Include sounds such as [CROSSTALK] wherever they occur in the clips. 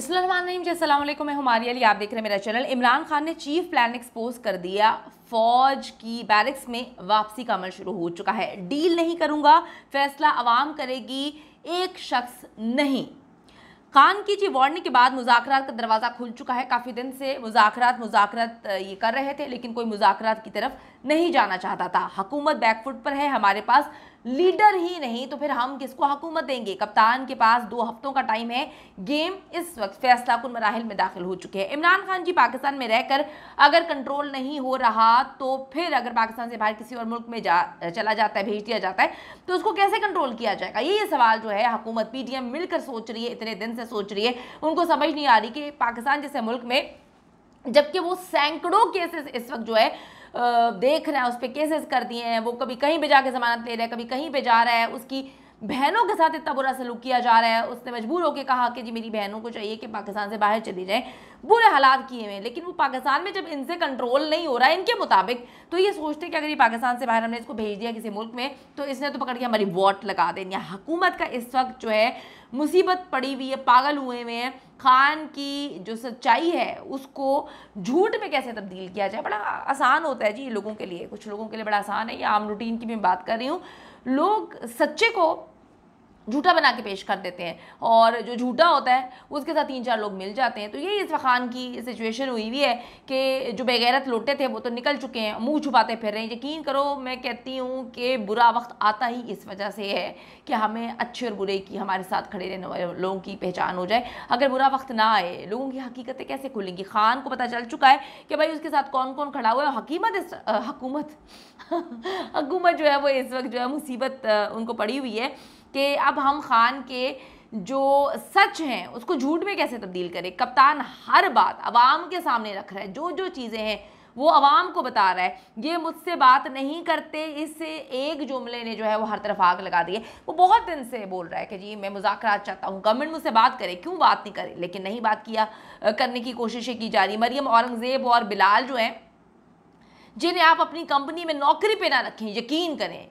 बिस्मिल्लाम मैं हमारी अली आप देख रहे हैं मेरा चैनल इमरान खान ने चीफ प्लान एक्सपोज कर दिया फौज की बैरिक्स में वापसी का अमल शुरू हो चुका है डील नहीं करूंगा फैसला आवाम करेगी एक शख्स नहीं खान की जी वार्निंग के बाद मुजाकर का दरवाज़ा खुल चुका है काफ़ी दिन से मुजाकरात मुजाकर ये कर रहे थे लेकिन कोई मुजाकरात की तरफ नहीं जाना चाहता था हकूमत बैकफुट पर है हमारे पास लीडर ही नहीं तो फिर हम किसको हकूमत देंगे कप्तान के पास दो हफ्तों का टाइम है गेम इस वक्त फैसला कुल मराहल में दाखिल हो चुके हैं इमरान खान जी पाकिस्तान में रहकर अगर कंट्रोल नहीं हो रहा तो फिर अगर पाकिस्तान से बाहर किसी और मुल्क में जा चला जाता है भेज दिया जाता है तो उसको कैसे कंट्रोल किया जाएगा ये सवाल जो है हकूमत पी मिलकर सोच रही है इतने दिन से सोच रही है उनको समझ नहीं आ रही कि पाकिस्तान जैसे मुल्क में जबकि वो सैकड़ों केसेस इस वक्त जो है देख रहे हैं उस पर केसेस कर दिए हैं वो कभी कहीं पर जाके ज़मानत ले रहा है कभी कहीं पर जा रहा है उसकी बहनों के साथ इतना बुरा सलूक किया जा रहा है उसने मजबूर होकर कहा कि जी मेरी बहनों को चाहिए कि पाकिस्तान से बाहर चली जाए बुरे हालात किए हुए हैं लेकिन वो पाकिस्तान में जब इनसे कंट्रोल नहीं हो रहा है इनके मुताबिक तो ये सोचते हैं कि अगर ये पाकिस्तान से बाहर हमने इसको भेज दिया किसी मुल्क में तो इसने तो पकड़ के हमारी वॉट लगा देनी है हुकूमत का इस वक्त जो है मुसीबत पड़ी हुई है पागल हुए हुए हैं खान की जो सच्चाई है उसको झूठ में कैसे तब्दील किया जाए बड़ा आसान होता है जी लोगों के लिए कुछ लोगों के लिए बड़ा आसान है ये आम रूटीन की मैं बात कर रही हूँ लोग सच्चे को झूठा बना के पेश कर देते हैं और जो झूठा होता है उसके साथ तीन चार लोग मिल जाते हैं तो यही इस खान की सिचुएशन हुई हुई है कि जो बेगैरत लोटे थे वो तो निकल चुके हैं मुँह छुपाते फिर रहे हैं यकीन करो मैं कहती हूँ कि बुरा वक्त आता ही इस वजह से है कि हमें अच्छे और बुरे की हमारे साथ खड़े रहने वाले लोगों की पहचान हो जाए अगर बुरा वक्त ना आए लोगों की हकीकतें कैसे खुलेंगी खान को पता चल चुका है कि भाई उसके साथ कौन कौन खड़ा हुआ है हकीमत इस हकूमत [LAUGHS] हकूमत जो है वो इस वक्त जो है मुसीबत उनको पड़ी हुई है कि अब हम खान के जो सच हैं उसको झूठ में कैसे तब्दील करें कप्तान हर बात आवाम के सामने रख रहा है जो जो चीज़ें हैं वो आवाम को बता रहा है ये मुझसे बात नहीं करते इस एक जुमले ने जो है वो हर तरफ आग लगा दी है वो बहुत दिन से बोल रहा है कि जी मैं मुजाकर चाहता हूँ गवर्नमेंट मुझसे बात करे क्यों बात नहीं करे लेकिन नहीं बात किया करने की कोशिशें की जा रही मरियम औरंगज़ेब और बिलाल जो हैं जिन्हें आप अपनी कंपनी में नौकरी पे ना रखें यकीन करें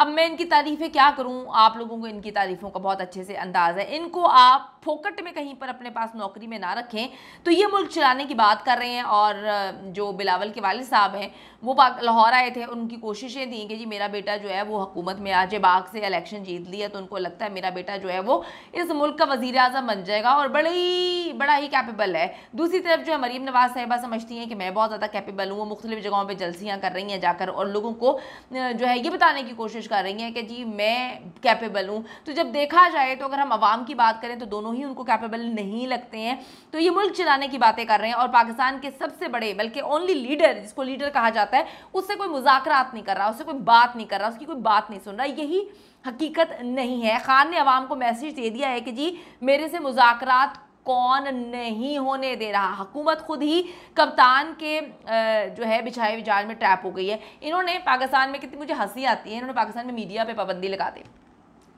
अब मैं इनकी तारीफ़ें क्या करूँ आप लोगों को इनकी तारीफ़ों का बहुत अच्छे से अंदाज़ है इनको आप फोकट में कहीं पर अपने पास नौकरी में ना रखें तो ये मुल्क चलाने की बात कर रहे हैं और जो बिलावल के वाले साहब हैं वो लाहौर आए थे उनकी कोशिशें थी कि जी मेरा बेटा जो है वो हुकूमत में आज बाग से इलेक्शन जीत लिया तो उनको लगता है मेरा बेटा जो है वो इस मुल्क का वजीर अजम बन जाएगा और बड़े ही बड़ा ही कैपेबल है दूसरी तरफ जो है मरीम नवाज साहिबा समझती हैं कि मैं बहुत ज़्यादा कैपेबल हूँ वो मुख्तलिफ जगहों पर जलसियाँ कर रही हैं जाकर और लोगों को जो है ये बताने की कोशिश कर रही हैं कि जी मैं कैपेबल हूँ तो जब देखा जाए तो अगर हम आवाम की बात करें तो दोनों ही उनको कैपेबल नहीं लगते हैं तो ये मुल्क चलाने की बातें कर रहे हैं और पाकिस्तान के सबसे बड़े बल्कि ओनली लीडर जिसको लीडर कहा जाता है उससे कोई मुजाकरात नहीं कर रहा उससे कोई बात नहीं कर रहा उसकी कोई बात नहीं सुन रहा यही हकीकत नहीं है ख़ान ने आवाम को मैसेज दे दिया है कि जी मेरे से मुजाकर कौन नहीं होने दे रहा हकूमत खुद ही कप्तान के जो है बिछाए विचार में ट्रैप हो गई है इन्होंने पाकिस्तान में कितनी मुझे हंसी आती है इन्होंने पाकिस्तान में मीडिया पे पाबंदी लगा दी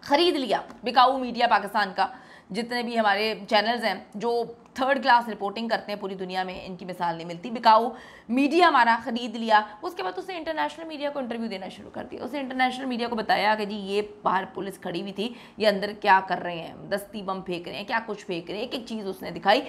खरीद लिया बिकाऊ मीडिया पाकिस्तान का जितने भी हमारे चैनल्स हैं जो थर्ड क्लास रिपोर्टिंग करते हैं पूरी दुनिया में इनकी मिसाल नहीं मिलती बिकाऊ मीडिया हमारा ख़रीद लिया उसके बाद उसने इंटरनेशनल मीडिया को इंटरव्यू देना शुरू कर दिया उसने इंटरनेशनल मीडिया को बताया कि जी ये बाहर पुलिस खड़ी हुई थी ये अंदर क्या कर रहे हैं दस्ती बम फेंक रहे हैं क्या कुछ फेंक रहे हैं एक एक चीज़ उसने दिखाई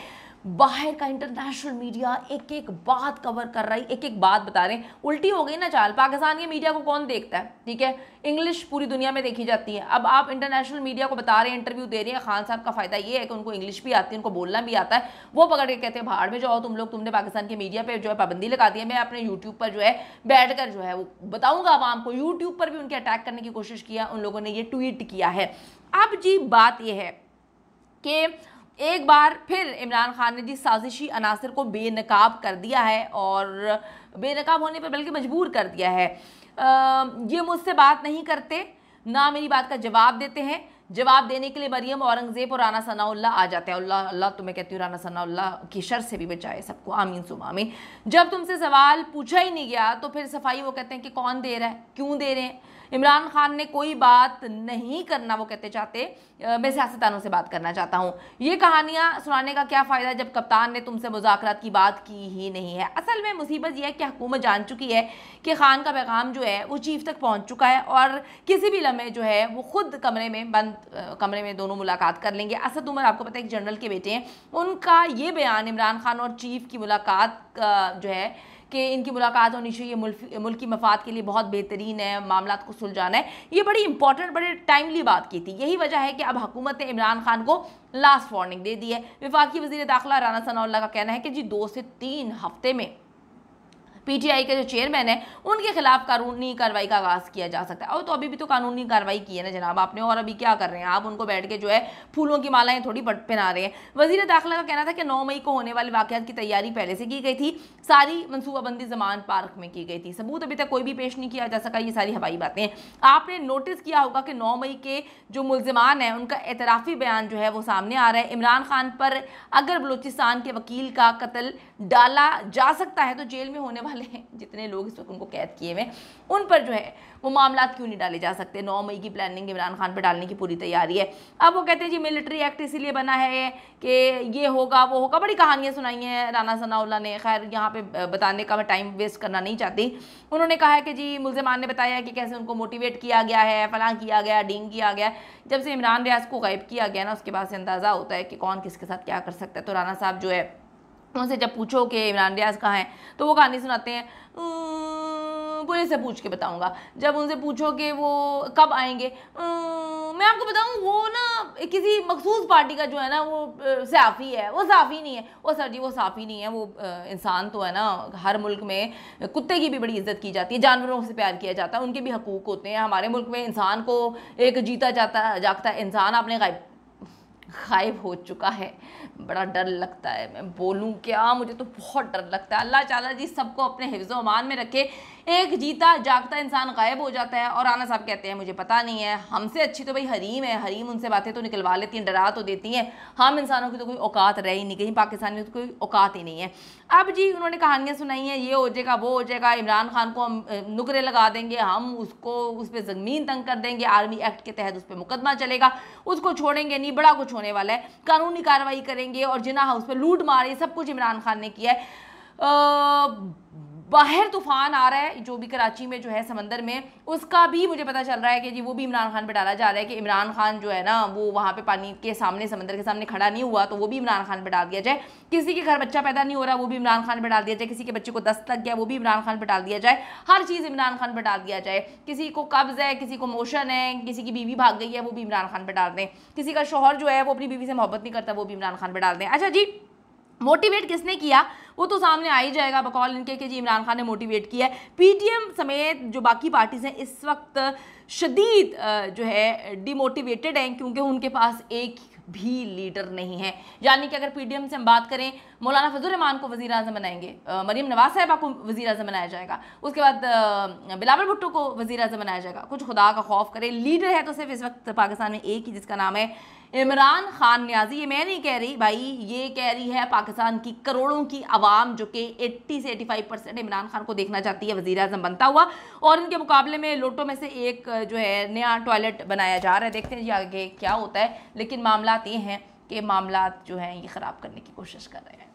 बाहर का इंटरनेशनल मीडिया एक एक बात कवर कर रही एक एक बात बता रहे हैं उल्टी हो गई ना चाल पाकिस्तान के मीडिया को कौन देखता है ठीक है इंग्लिश पूरी दुनिया में देखी जाती है अब आप इंटरनेशनल मीडिया को बता रहे हैं इंटरव्यू दे रहे हैं खान साहब का फ़ायदा ये है कि उनको इंग्लिश भी आती है उनको बोलना भी आता है वो पकड़ के कहते हैं बाहर में जाओ तुम लोग तुमने पाकिस्तान के मीडिया पर जो है पाबंदी लगा दी है मैं अपने यूट्यूब पर जो है बैठ कर जो है वो बताऊँगा आवाम को यूट्यूब पर भी उनके अटैक करने की कोशिश किया उन लोगों ने ये ट्वीट किया है अब जी बात यह है कि एक बार फिर इमरान खान ने जी साजिशी अनासर को बेनकाब कर दिया है और बेनकाब होने पर बल्कि मजबूर कर दिया है आ, ये मुझसे बात नहीं करते ना मेरी बात का जवाब देते हैं जवाब देने के लिए मरियम औरंगज़ेब और राना सनाउल्ला आ जाते हैं अल्लाह अल्लाह तुम्हें कहती हूँ राना सनाउल्ला की शर से भी बचाए सबको आमीन सुमामी जब तुमसे सवाल पूछा ही नहीं गया तो फिर सफाई वो कहते हैं कि कौन दे रहा है क्यों दे रहे हैं इमरान खान ने कोई बात नहीं करना वो कहते चाहते मैं सियासतदानों से बात करना चाहता हूँ ये कहानियाँ सुनाने का क्या फ़ायदा जब कप्तान ने तुमसे मुजाकर की बात की ही नहीं है असल में मुसीबत यह है कि हुकूमत जान चुकी है कि खान का पैगाम जो है वो चीफ तक पहुँच चुका है और किसी भी लम्हे जो है वो खुद कमरे में बंद कमरे में दोनों मुलाकात कर लेंगे असद उमर आपको पता है एक जनरल के बेटे हैं उनका ये बयान इमरान खान और चीफ की मुलाकात जो है कि इनकी मुलाकात होनी चाहिए मुल्क की मफाद के लिए बहुत बेहतरीन है मामला को सुलझाना है ये बड़ी इंपॉर्टेंट बड़ी टाइमली बात की थी यही वजह है कि अब हुकूमत ने इमरान खान को लास्ट वार्निंग दे दी है विफाक वजी दाखिला राना सना का कहना है कि जी दो से तीन हफ्ते में पीटीआई के जो चेयरमैन है उनके खिलाफ कानूनी कार्रवाई का आगाज़ किया जा सकता है और तो अभी भी तो कानूनी कार्रवाई की है ना जनाब आपने और अभी क्या कर रहे हैं आप उनको बैठ के जो है फूलों की मालाएं थोड़ी पहना रहे हैं वजीर दाखिला का कहना था कि नौ मई को होने वाले वाकत की तैयारी पहले से की गई थी सारी मनसूबाबंदी जमान पार्क में की गई थी सबूत अभी तक कोई भी पेश नहीं किया जा सका ये सारी हवाई बातें आपने नोटिस किया होगा कि नौ मई के जो मुलजमान हैं उनका एतराफ़ी बयान जो है वो सामने आ रहा है इमरान खान पर अगर बलूचिस्तान के वकील का कत्ल डाला जा सकता है तो जेल में होने वाले हैं जितने लोग इस वक्त उनको कैद किए हुए उन पर जो है वो मामला क्यों नहीं डाले जा सकते नौ मई की प्लानिंग इमरान खान पर डालने की पूरी तैयारी है अब वो कहते हैं जी मिलिट्री एक्ट इसीलिए बना है कि ये होगा वो होगा बड़ी कहानियाँ सुनाई हैं राना सनाउल्ला ने खैर यहाँ पर बताने का मैं टाइम वेस्ट करना नहीं चाहती उन्होंने कहा है कि जी मुलजमान ने बताया कि कैसे उनको मोटिवेट किया गया है फलां किया गया डींग किया गया जब से इमरान रियाज को गायब किया गया ना उसके बाद से अंदाज़ा होता है कि कौन किसके साथ क्या कर सकता है तो राना साहब जो है उनसे जब पूछो कि इमरान रियाज कहाँ हैं तो वो कहानी सुनाते हैं पुलिस से पूछ के बताऊंगा जब उनसे पूछो कि वो कब आएंगे मैं आपको बताऊं वो ना किसी मखसूस पार्टी का जो है ना वो सहाफ़ी है वो साफ़ी नहीं है वो सर जी वो साफ़ी नहीं है वो इंसान तो है ना हर मुल्क में कुत्ते की भी बड़ी इज्जत की जाती है जानवरों से प्यार किया जाता है उनके भी हकूक़ होते हैं हमारे मुल्क में इंसान को एक जीता जाता जागता इंसान आपने गायब गायब हो चुका है बड़ा डर लगता है मैं बोलूँ क्या मुझे तो बहुत डर लगता है अल्लाह ताला जी सबको अपने हिफ्ज़ अमान में रखे एक जीता जागता इंसान गायब हो जाता है और आना साहब कहते हैं मुझे पता नहीं है हमसे अच्छी तो भाई हरीम है हरीम उनसे बातें तो निकलवा लेती हैं डरा तो देती हैं हम इंसानों की तो कोई औकात रह ही नहीं कहीं पाकिस्तान में तो कोई औकात ही नहीं है अब जी उन्होंने कहानियाँ सुनाई हैं ये हो जाएगा वो हो जाएगा इमरान खान को हम नुकरे लगा देंगे हम उसको उस पर ज़मीन तंग कर देंगे आर्मी एक्ट के तहत उस पर मुकदमा चलेगा उसको छोड़ेंगे नहीं बड़ा कुछ होने वाला है कानूनी कार्रवाई करेंगे और जिना हाउस पर लूट मार ये सब कुछ इमरान खान ने किया है बाहर तूफान आ रहा है जो भी कराची में जो है समंदर में उसका भी मुझे पता चल रहा है कि जी वो भी इमरान खान पे डाला जा रहा है कि इमरान खान जो है ना वो वहाँ पे पानी के सामने समंदर के सामने खड़ा नहीं हुआ तो वो भी इमरान खान पे डाल दिया जाए किसी के घर बच्चा पैदा नहीं हो रहा वो भी इमरान खान पर डाल दिया जाए किसी के बच्चे को दस्त लग गया वो भी इमरान खान पर डाल दिया जाए हर चीज़ इमरान खान पर डाल दिया जाए किसी को कब्ज़ है किसी को मोशन है किसी की बीवी भाग गई है वो भी इमरान खान पर डाल दें किसी का शोहर जो है वो अपनी बीवी से मोहब्बत नहीं करता वो भी इमरान खान पर डाल दें अच्छा जी मोटिवेट किसने किया वो तो सामने आ ही जाएगा बकौल इनके कि जी इमरान खान ने मोटिवेट किया है पीटीएम समेत जो बाकी पार्टीज़ हैं इस वक्त शदीद जो है डिमोटिवेटेड हैं क्योंकि उनके पास एक भी लीडर नहीं है यानी कि अगर पीडीएम से हम बात करें मौलाना फजलरहमान को वजी अजम बनाएंगे मरीम नवाज साहबा को वजी अजम बनाया जाएगा उसके बाद बिलावल भुट्टो को वजी अजम बनाया जाएगा कुछ खुदा का खौफ करें लीडर है तो सिर्फ इस वक्त पाकिस्तान में एक ही जिसका नाम है इमरान खान न्याजी ये मैं नहीं कह रही भाई ये कह रही है पाकिस्तान की करोड़ों की आवाम जो कि 80 से 85 परसेंट इमरान खान को देखना चाहती है वजीर अजम बनता हुआ और इनके मुकाबले में लोटों में से एक जो है नया टॉयलेट बनाया जा रहा है देखते हैं जी आगे क्या होता है लेकिन मामला ये हैं कि मामला जो हैं ये ख़राब करने की कोशिश कर रहे हैं